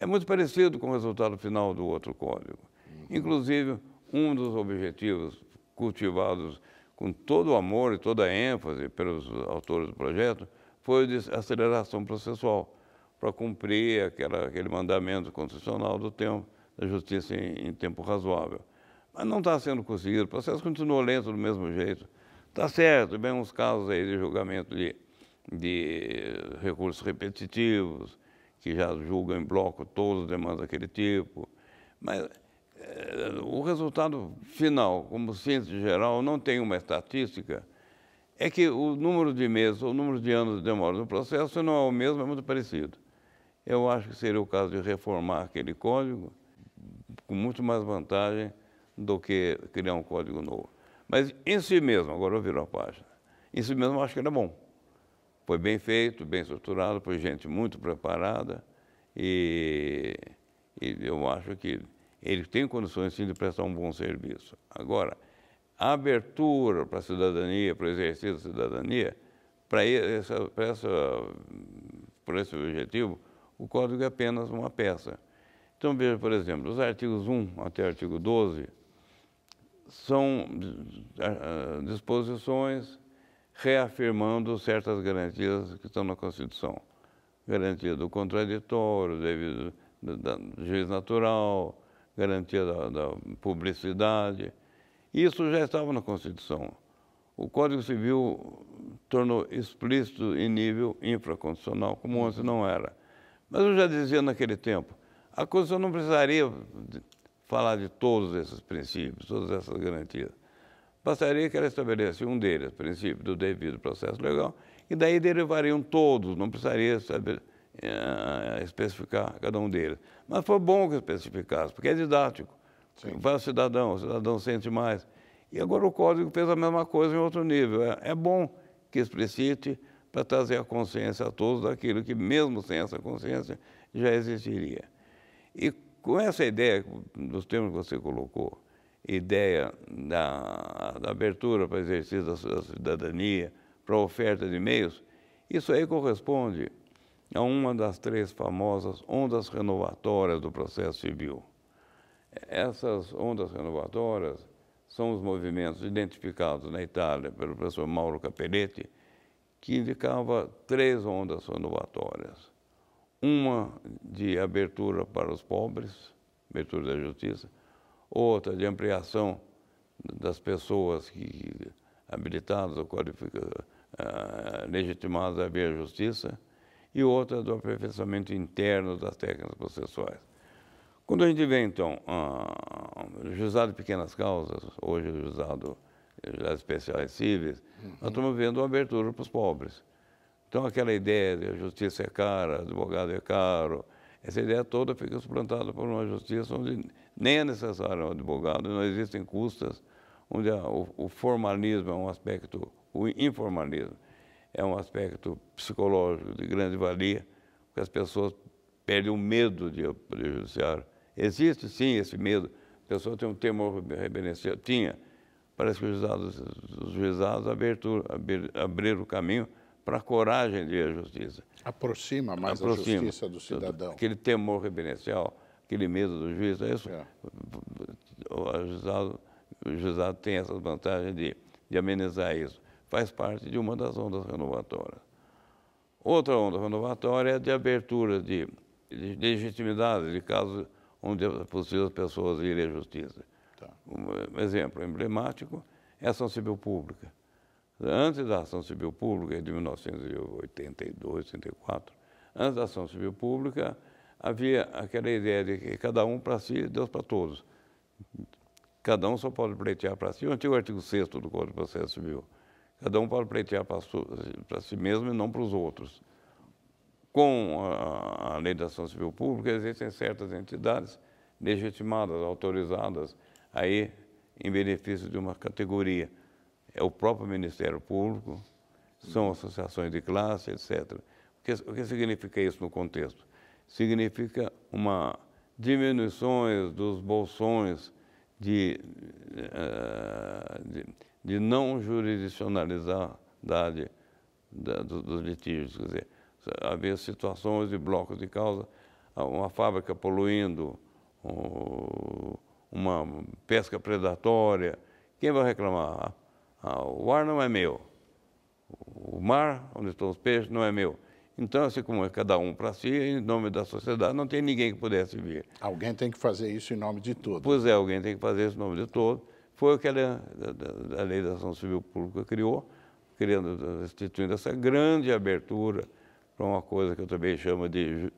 é muito parecido com o resultado final do outro código. Uhum. Inclusive, um dos objetivos cultivados com todo o amor e toda a ênfase pelos autores do projeto foi o de aceleração processual para cumprir aquela, aquele mandamento constitucional do tempo, da justiça em, em tempo razoável. Mas não está sendo conseguido, o processo continua lento do mesmo jeito. Está certo, bem uns casos aí de julgamento de, de recursos repetitivos, que já julgam em bloco todas as demandas daquele tipo, mas eh, o resultado final, como ciência geral, não tem uma estatística, é que o número de meses ou o número de anos de demora no processo não é o mesmo, é muito parecido. Eu acho que seria o caso de reformar aquele código com muito mais vantagem do que criar um código novo. Mas em si mesmo, agora eu viro a página, em si mesmo eu acho que era bom. Foi bem feito, bem estruturado, foi gente muito preparada e, e eu acho que ele tem condições sim de prestar um bom serviço. Agora, a abertura para a cidadania, para o exercício da cidadania, para, essa, para, essa, para esse objetivo, o código é apenas uma peça. Então, veja, por exemplo, os artigos 1 até o artigo 12 são disposições reafirmando certas garantias que estão na Constituição. Garantia do contraditório, do, do, do juiz natural, garantia da, da publicidade. Isso já estava na Constituição. O Código Civil tornou explícito em nível infraconstitucional, como antes não era. Mas eu já dizia naquele tempo, a Constituição não precisaria falar de todos esses princípios, todas essas garantias. Bastaria que ela estabelecesse um deles, o princípio do devido processo legal, e daí derivariam todos, não precisaria saber, eh, especificar cada um deles. Mas foi bom que especificasse, porque é didático. Sim. Vai o cidadão, o cidadão sente mais. E agora o Código fez a mesma coisa em outro nível. É, é bom que explicite, para trazer a consciência a todos daquilo que, mesmo sem essa consciência, já existiria. E com essa ideia, dos termos que você colocou, ideia da, da abertura para exercício da, da cidadania, para a oferta de meios, isso aí corresponde a uma das três famosas ondas renovatórias do processo civil. Essas ondas renovatórias são os movimentos identificados na Itália pelo professor Mauro Capelletti, que indicava três ondas renovatórias. Uma de abertura para os pobres, abertura da justiça, outra de ampliação das pessoas que, habilitadas ou qualificadas, ah, legitimadas a ver a justiça, e outra do aperfeiçoamento interno das técnicas processuais. Quando a gente vê, então, o ah, juizado de pequenas causas, hoje o juizado as especiais cíveis, uhum. nós estamos vendo uma abertura para os pobres. Então, aquela ideia de a justiça é cara, advogado é caro, essa ideia toda fica suplantada por uma justiça onde nem é necessário um advogado, não existem custas, onde o, o, formalismo é um aspecto, o informalismo é um aspecto psicológico de grande valia, porque as pessoas perdem o medo de poder judiciário. Existe sim esse medo, a pessoa tem um temor reverencial, tinha, Parece que os juizados, os juizados abertura, abriram o caminho para a coragem de ir à justiça. Aproxima mais Aproxima. a justiça do cidadão. Aquele temor reverencial, aquele medo do juiz, é isso. É. O, juizado, o juizado tem essa vantagem de, de amenizar isso. Faz parte de uma das ondas renovatórias. Outra onda renovatória é de abertura de, de legitimidade de casos onde é possível as pessoas irem à justiça. Tá. Um exemplo emblemático é a ação civil pública. Antes da ação civil pública, de 1982, 84, antes da ação civil pública, havia aquela ideia de que cada um para si, Deus para todos. Cada um só pode pleitear para si. O antigo artigo 6 do Código de Processo Civil. Cada um pode pleitear para si mesmo e não para os outros. Com a, a lei da ação civil pública, existem certas entidades legitimadas, autorizadas, aí em benefício de uma categoria. É o próprio Ministério Público, são associações de classe, etc. O que, o que significa isso no contexto? Significa uma diminuições dos bolsões de, eh, de, de não jurisdicionalizar da, dos, dos litígios. Quer dizer, havia situações de blocos de causa, uma fábrica poluindo, um, uma pesca predatória, quem vai reclamar? Ah, ah, o ar não é meu, o mar, onde estão os peixes, não é meu. Então, assim como é cada um para si, em nome da sociedade, não tem ninguém que pudesse vir. Alguém tem que fazer isso em nome de todos. Pois é, alguém tem que fazer isso em nome de todos. Foi o que a, a, a Lei da Ação Civil Pública criou, criando, instituindo essa grande abertura para uma coisa que eu também chamo de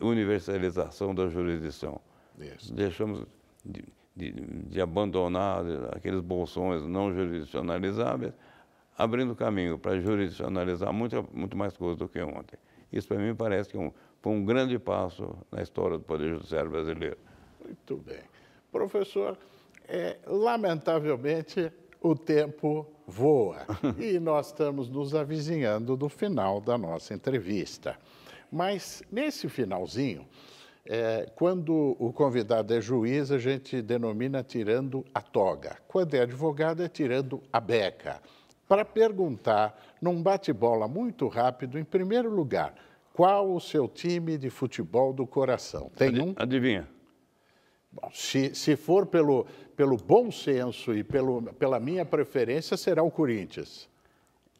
universalização da jurisdição. Isso. Deixamos de, de, de abandonar aqueles bolsões não jurisdicionalizáveis, abrindo caminho para jurisdicionalizar muito, muito mais coisas do que ontem. Isso, para mim, parece que é um, foi um grande passo na história do Poder Judiciário brasileiro. Muito bem. Professor, é, lamentavelmente, o tempo voa e nós estamos nos avizinhando do final da nossa entrevista. Mas, nesse finalzinho, é, quando o convidado é juiz, a gente denomina tirando a toga. Quando é advogado, é tirando a beca. Para perguntar, num bate-bola muito rápido, em primeiro lugar, qual o seu time de futebol do coração? Tem um? Adivinha. Bom, se, se for pelo, pelo bom senso e pelo, pela minha preferência, será o Corinthians.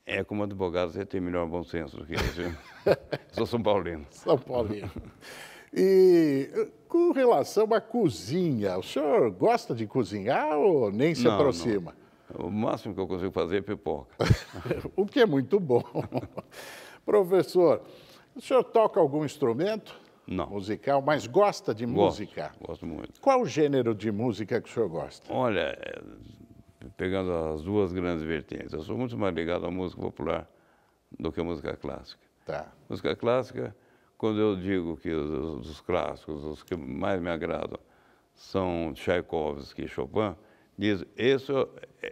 É, como advogado, você tem melhor bom senso do que eu. Sou São Paulino. São Paulino. E com relação à cozinha, o senhor gosta de cozinhar ou nem se não, aproxima? Não. O máximo que eu consigo fazer é pipoca. o que é muito bom. Professor, o senhor toca algum instrumento? Não. Musical, mas gosta de gosto, música? Gosto muito. Qual gênero de música que o senhor gosta? Olha, é, pegando as duas grandes vertentes, eu sou muito mais ligado à música popular do que à música clássica. Tá. Música clássica, quando eu digo que os, os, clássicos, os que mais me agradam, são Tchaikovsky e Chopin, diz, esse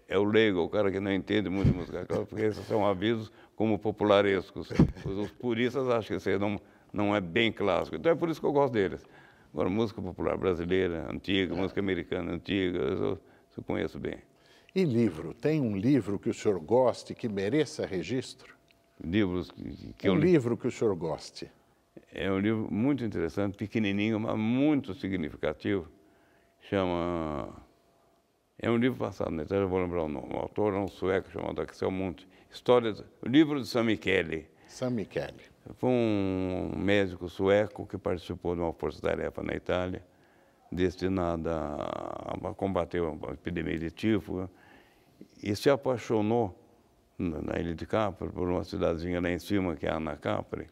é o é leigo, o cara que não entende muito música clássica, porque esses são avisos como popularescos. Os, os puristas acham que isso não, não é bem clássico. Então é por isso que eu gosto deles. Agora, música popular brasileira, antiga, música americana antiga, eu, eu conheço bem. E livro? Tem um livro que o senhor goste, que mereça registro? Livros que, que um eu li... livro que o senhor goste. É um livro muito interessante, pequenininho, mas muito significativo. Chama. É um livro passado, né? então eu vou lembrar o nome. O autor é um sueco chamado Axel Monte. História. Livro de San Michele. San Michele. Foi um médico sueco que participou de uma força-tarefa na Itália, destinada a combater uma epidemia de tifo, né? e se apaixonou na Ilha de Capri, por uma cidadezinha lá em cima, que é Anacapri,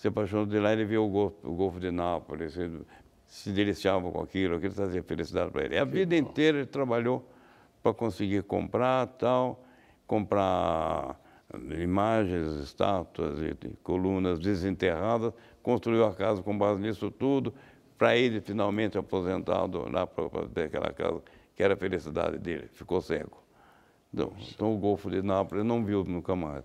se apaixonou de lá, ele viu o Golfo, o Golfo de Nápoles, ele se deliciava com aquilo, aquilo trazia felicidade para ele. A que vida bom. inteira ele trabalhou para conseguir comprar tal, comprar imagens, estátuas, colunas desenterradas, construiu a casa com base nisso tudo, para ele finalmente aposentado lá para aquela casa, que era a felicidade dele, ficou cego. Então, então o Golfo de Nápoles não viu nunca mais.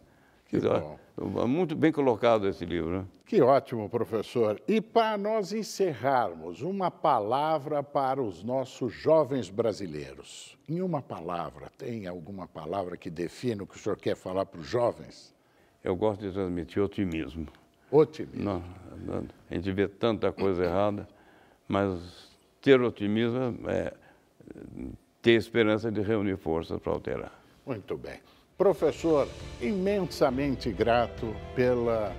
É muito bem colocado esse livro. Né? Que ótimo, professor. E para nós encerrarmos, uma palavra para os nossos jovens brasileiros. Em uma palavra, tem alguma palavra que defina o que o senhor quer falar para os jovens? Eu gosto de transmitir otimismo. Otimismo. não, a gente vê tanta coisa errada, mas ter otimismo é, é ter esperança de reunir forças para alterar. Muito bem. Professor, imensamente grato pela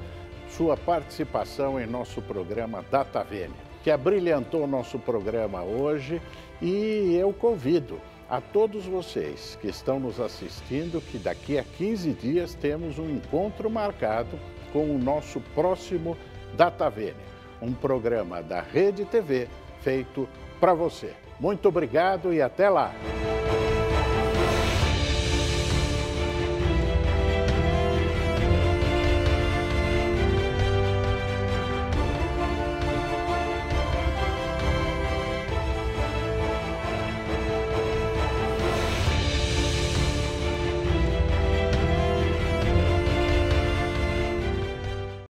sua participação em nosso programa Data Vene, que abrilhantou nosso programa hoje e eu convido a todos vocês que estão nos assistindo que daqui a 15 dias temos um encontro marcado com o nosso próximo Data Vene, um programa da Rede TV feito para você. Muito obrigado e até lá!